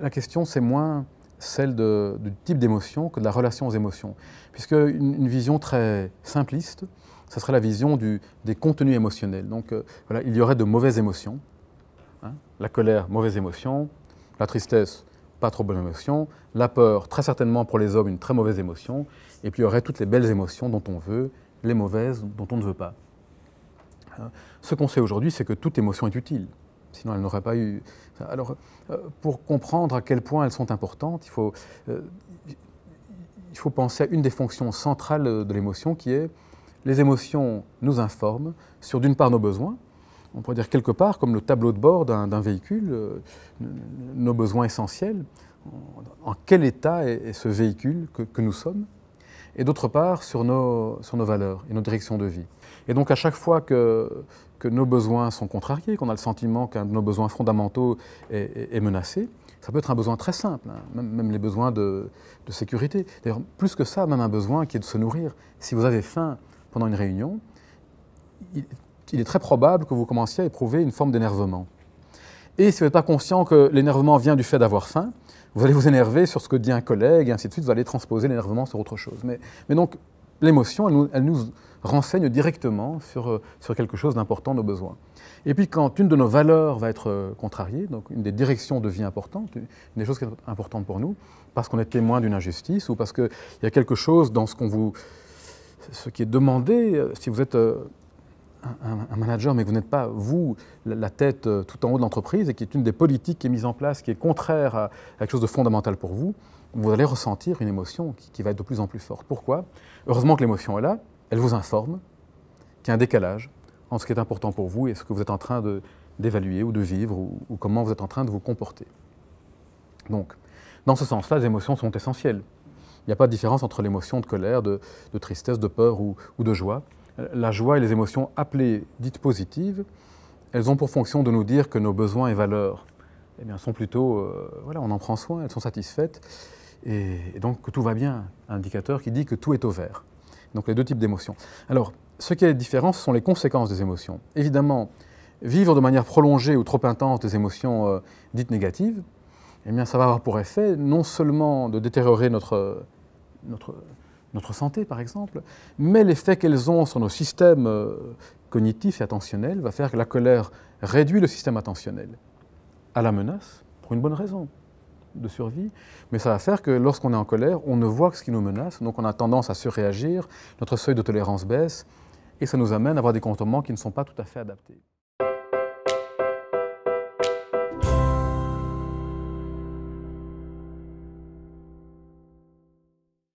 la question, c'est moins celle du type d'émotion que de la relation aux émotions. Puisque une, vision très simpliste, ce serait la vision des contenus émotionnels. Donc euh, il y aurait de mauvaises émotions. Hein, la colère, mauvaise émotion. La tristesse, pas trop bonne émotion. La peur, très certainement pour les hommes, une très mauvaise émotion. Et puis il y aurait toutes les belles émotions dont on veut, les mauvaises dont on ne veut pas. Hein, ce qu'on sait aujourd'hui, c'est que toute émotion est utile sinon elle n'aurait pas eu. Alors, euh, pour comprendre à quel point elles sont importantes, euh, il faut, penser à une des fonctions centrales de l'émotion qui est les émotions nous informent sur d'une part nos besoins, on pourrait dire quelque part comme le tableau de bord d'un véhicule, euh, nos besoins essentiels, en quel état est, ce véhicule que nous sommes, et d'autre part sur nos, valeurs et nos directions de vie. Et donc à chaque fois que, nos besoins sont contrariés, qu'on a le sentiment qu'un de nos besoins fondamentaux est, menacé, ça peut être un besoin très simple, hein, même, les besoins de, sécurité. D'ailleurs, plus que ça, même un besoin qui est de se nourrir. Si vous avez faim pendant une réunion, il est très probable que vous commenciez à éprouver une forme d'énervement. Et si vous n'êtes pas conscient que l'énervement vient du fait d'avoir faim, vous allez vous énerver sur ce que dit un collègue, et ainsi de suite, vous allez transposer l'énervement sur autre chose. Mais, donc, l'émotion, elle nous, renseigne directement euh, sur, quelque chose d'important, nos besoins. Et puis, quand une de nos valeurs va être euh, contrariée, donc une des directions de vie importante, une des choses qui est importante pour nous, parce qu'on est témoin d'une injustice ou parce qu'il y a quelque chose dans ce qu'on vous ce qui est demandé, euh, si vous êtes un, manager, mais vous n'êtes pas, vous, la tête euh, tout en haut de l'entreprise, et qui est une des politiques qui est mise en place, qui est contraire à, quelque chose de fondamental pour vous, vous allez ressentir une émotion qui, va être de plus en plus forte. Pourquoi Heureusement que l'émotion est là, elle vous informe qu'il y a un décalage entre ce qui est important pour vous et ce que vous êtes en train d'évaluer ou de vivre, ou, comment vous êtes en train de vous comporter. Donc, dans ce sens-là, les émotions sont essentielles. Il n'y a pas de différence entre l'émotion de colère, de, tristesse, de peur ou de joie. La joie et les émotions appelées dites positives, elles ont pour fonction de nous dire que nos besoins et valeurs eh bien, sont plutôt, euh, voilà, on en prend soin, elles sont satisfaites, et, donc que tout va bien, un indicateur qui dit que tout est au vert. Donc les deux types d'émotions. Alors, ce qui est différent, ce sont les conséquences des émotions. Évidemment, vivre de manière prolongée ou trop intense des émotions euh, dites négatives, eh bien, ça va avoir pour effet non seulement de détériorer notre, notre notre santé par exemple, mais l'effet qu'elles ont sur nos systèmes euh, cognitifs et attentionnels va faire que la colère réduit le système attentionnel à la menace, pour une bonne raison de survie, mais ça va faire que lorsqu'on est en colère, on ne voit que ce qui nous menace, donc on a tendance à surréagir, notre seuil de tolérance baisse, et ça nous amène à avoir des comportements qui ne sont pas tout à fait adaptés.